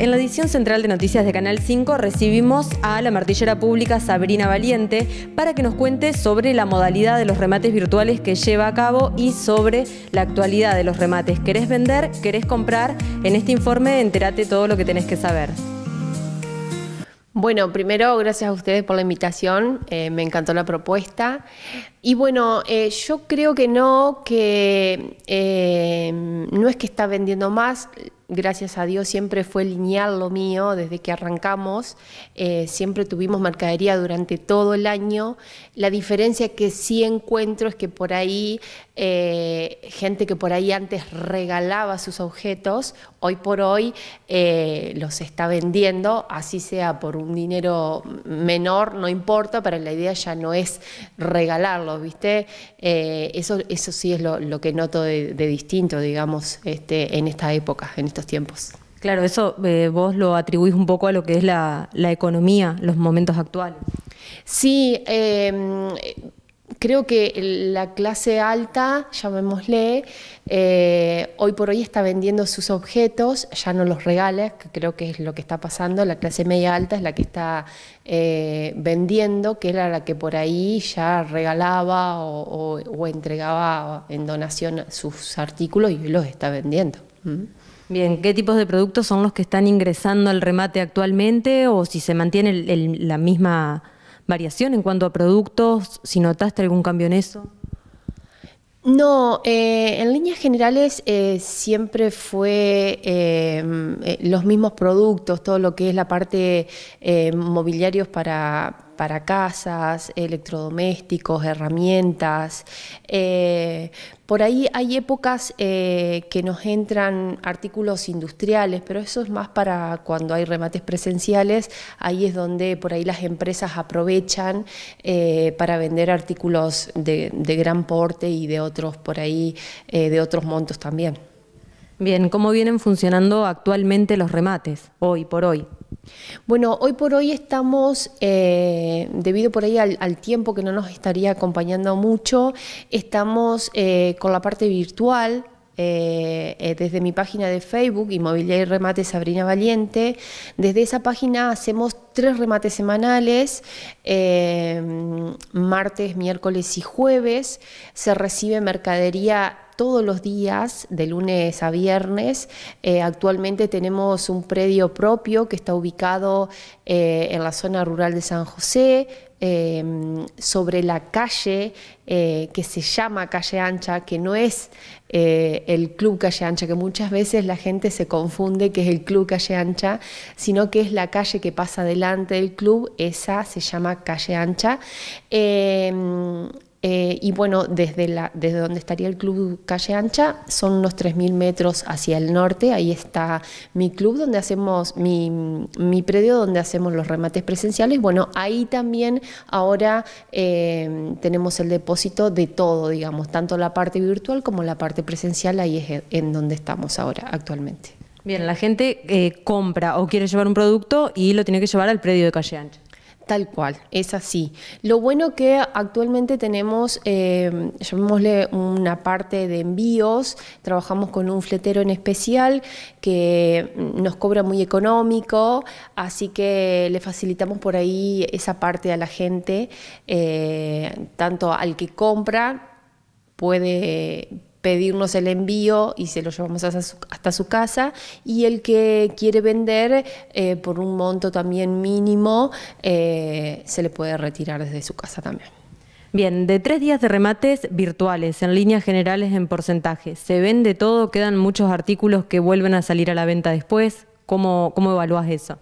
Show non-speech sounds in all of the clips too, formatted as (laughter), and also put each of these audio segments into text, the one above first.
En la edición central de Noticias de Canal 5 recibimos a la martillera pública Sabrina Valiente para que nos cuente sobre la modalidad de los remates virtuales que lleva a cabo y sobre la actualidad de los remates. ¿Querés vender? ¿Querés comprar? En este informe entérate todo lo que tenés que saber. Bueno, primero gracias a ustedes por la invitación, eh, me encantó la propuesta. Y bueno, eh, yo creo que no, que eh, no es que está vendiendo más, gracias a Dios, siempre fue lineal lo mío desde que arrancamos. Eh, siempre tuvimos mercadería durante todo el año. La diferencia que sí encuentro es que por ahí, eh, gente que por ahí antes regalaba sus objetos, hoy por hoy eh, los está vendiendo, así sea por un dinero menor, no importa, pero la idea ya no es regalarlos, ¿viste? eso, eso sí es lo, que noto de, distinto, digamos, este, en esta época, en esta tiempos. Claro, eso eh, vos lo atribuís un poco a lo que es la, economía, los momentos actuales. Sí, em, creo que la clase alta, llamémosle, eh, hoy por hoy está vendiendo sus objetos, ya no los regales, que creo que es lo que está pasando, la clase media alta es la que está eh, vendiendo, que era la que por ahí ya regalaba o, entregaba en donación sus artículos y los está vendiendo. Bien, ¿qué tipos de productos son los que están ingresando al remate actualmente o si se mantiene la misma variación en cuanto a productos? Si notaste algún cambio en eso. No, eh, en líneas generales eh, siempre fue eh, los mismos productos, todo lo que es la parte mobiliarios para para casas, electrodomésticos, herramientas. Eh, por ahí hay épocas eh, que nos entran artículos industriales, pero eso es más para cuando hay remates presenciales, ahí es donde por ahí las empresas aprovechan eh, para vender artículos de, de, gran porte y de otros por ahí, de otros montos también. Bien, ¿cómo vienen funcionando actualmente los remates, hoy por hoy? Bueno, hoy por hoy estamos, eh, debido por ahí al, tiempo que no nos estaría acompañando mucho, estamos eh, con la parte virtual, eh, desde mi página de Facebook, Inmobiliaria y Remate Sabrina Valiente. Desde esa página hacemos tres remates semanales, martes, miércoles y jueves. Se recibe mercadería todos los días, de lunes a viernes. Eh, actualmente tenemos un predio propio que está ubicado eh, en la zona rural de San José, em, sobre la calle eh, que se llama Calle Ancha, que no es el Club Calle Ancha, que muchas veces la gente se confunde que es el Club Calle Ancha, sino que es la calle que pasa delante del club, esa se llama Calle Ancha em, eh, y bueno, desde, la, desde donde estaría el club Calle Ancha son unos 3.000 metros hacia el norte, ahí está mi club donde hacemos, mi, mi predio donde hacemos los remates presenciales. Bueno, ahí también ahora eh, tenemos el depósito de todo, digamos, tanto la parte virtual como la parte presencial, ahí es en donde estamos ahora actualmente. Bien, la gente eh, compra o quiere llevar un producto y lo tiene que llevar al predio de Calle Ancha. Tal cual, es así. Lo bueno que actualmente tenemos, eh, llamémosle una parte de envíos, trabajamos con un fletero en especial que nos cobra muy económico, así que le facilitamos por ahí esa parte a la gente, eh, tanto al que compra puede pedirnos el envío y se lo llevamos hasta su, casa y el que quiere vender eh, por un monto también mínimo eh, se le puede retirar desde su casa también. Bien, de tres días de remates virtuales, en líneas generales en porcentaje, ¿se vende todo? ¿Quedan muchos artículos que vuelven a salir a la venta después? ¿Cómo, cómo evalúas eso?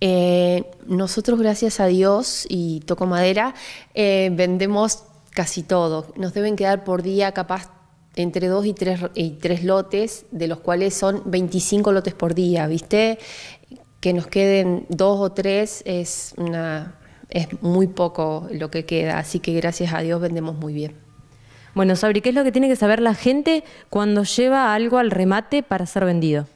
Eh, nosotros, gracias a Dios y toco madera, vendemos casi todo, Nos deben quedar por día capaz entre dos y tres, y tres lotes, de los cuales son 25 lotes por día, ¿viste? Que nos queden dos o tres es, una, es muy poco lo que queda, así que gracias a Dios vendemos muy bien. Bueno, Sabri, ¿qué es lo que tiene que saber la gente cuando lleva algo al remate para ser vendido?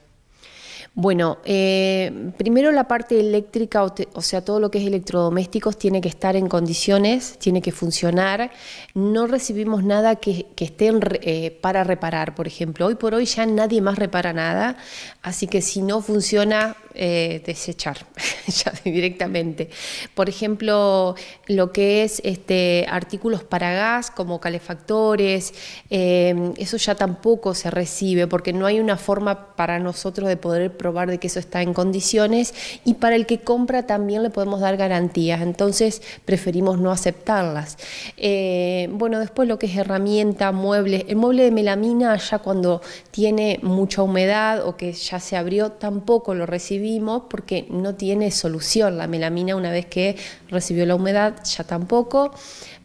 Bueno, eh, primero la parte eléctrica, o, sea, todo lo que es electrodomésticos tiene que estar en condiciones, tiene que funcionar. No recibimos nada que, esté eh, para reparar, por ejemplo. Hoy por hoy ya nadie más repara nada, así que si no funciona, eh, desechar (laughs) ya directamente. Por ejemplo, lo que es este, artículos para gas como calefactores, eso ya tampoco se recibe porque no hay una forma para nosotros de poder de que eso está en condiciones y para el que compra también le podemos dar garantías, entonces preferimos no aceptarlas. Eh, bueno, después lo que es herramienta, muebles, el mueble de melamina ya cuando tiene mucha humedad o que ya se abrió tampoco lo recibimos porque no tiene solución la melamina una vez que recibió la humedad ya tampoco.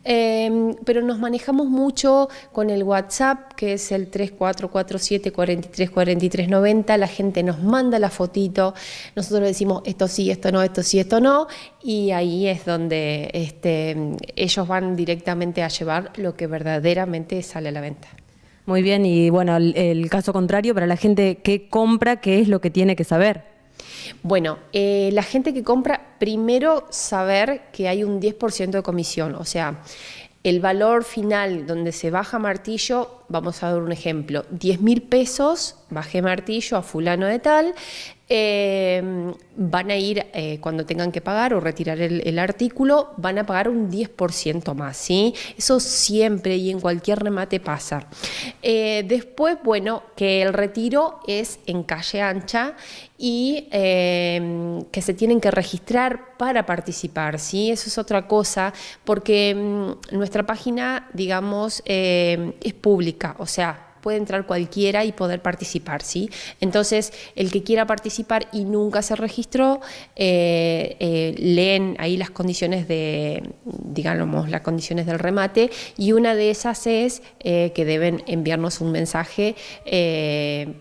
Em, pero nos manejamos mucho con el WhatsApp, que es el 3447 43 90. La gente nos manda la fotito, nosotros decimos esto sí, esto no, esto sí, esto no, y ahí es donde este, ellos van directamente a llevar lo que verdaderamente sale a la venta. Muy bien, y bueno, el caso contrario, para la gente que compra, ¿qué es lo que tiene que saber? Bueno, eh, la gente que compra, primero saber que hay un 10% de comisión, o sea, el valor final donde se baja martillo vamos a dar un ejemplo, 10 mil pesos, bajé martillo a fulano de tal, eh, van a ir, eh, cuando tengan que pagar o retirar el, artículo, van a pagar un 10% más, ¿sí? Eso siempre y en cualquier remate pasa. Eh, después, bueno, que el retiro es en calle ancha y que se tienen que registrar para participar, ¿sí? Eso es otra cosa, porque mm, nuestra página, digamos, es pública o sea, puede entrar cualquiera y poder participar, ¿sí? Entonces, el que quiera participar y nunca se registró, eh, eh, leen ahí las condiciones de, digamos, las condiciones del remate y una de esas es eh, que deben enviarnos un mensaje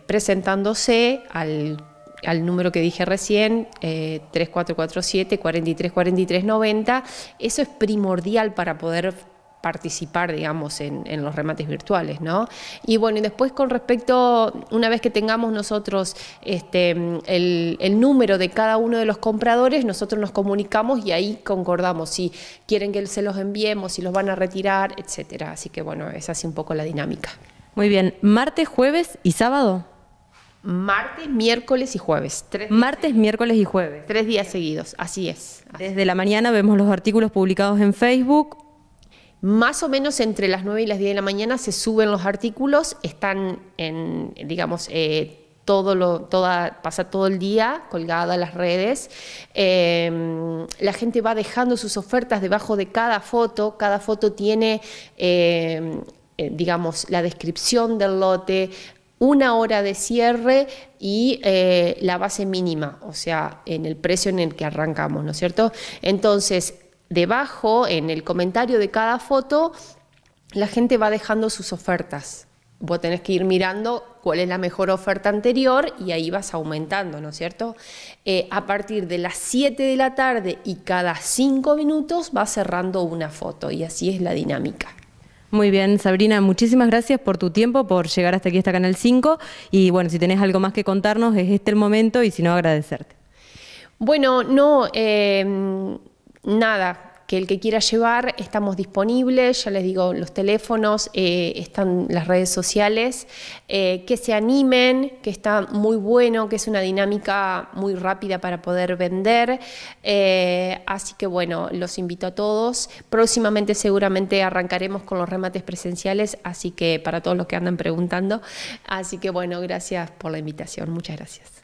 presentándose al número que dije recién, eh, 3447 434390. Eso es primordial para poder participar, digamos, en, los remates virtuales, ¿no? Y bueno, y después con respecto, una vez que tengamos nosotros este, el, número de cada uno de los compradores, nosotros nos comunicamos y ahí concordamos si quieren que se los enviemos, si los van a retirar, etcétera. Así que bueno, es así un poco la dinámica. Muy bien, martes, jueves y sábado. Martes, miércoles y jueves. Martes, miércoles y jueves. Tres días seguidos, así es. Desde la mañana vemos los artículos publicados en Facebook, más o menos entre las 9 y las 10 de la mañana se suben los artículos, están en, digamos, eh, todo toda, pasa todo el día colgada las redes. Em, la gente va dejando sus ofertas debajo de cada foto, cada foto tiene, em, eh, digamos, la descripción del lote, una hora de cierre y eh, la base mínima, o sea, en el precio en el que arrancamos, ¿no es cierto? Entonces, debajo, en el comentario de cada foto, la gente va dejando sus ofertas. Vos tenés que ir mirando cuál es la mejor oferta anterior y ahí vas aumentando, ¿no es cierto? Eh, a partir de las 7 de la tarde y cada 5 minutos vas cerrando una foto y así es la dinámica. Muy bien, Sabrina, muchísimas gracias por tu tiempo, por llegar hasta aquí, hasta Canal 5. Y bueno, si tenés algo más que contarnos, es este el momento y si no, agradecerte. Bueno, no, eh, nada, que el que quiera llevar, estamos disponibles, ya les digo, los teléfonos, eh, están las redes sociales, eh, que se animen, que está muy bueno, que es una dinámica muy rápida para poder vender. Eh, así que bueno, los invito a todos. Próximamente seguramente arrancaremos con los remates presenciales, así que para todos los que andan preguntando. Así que bueno, gracias por la invitación, muchas gracias.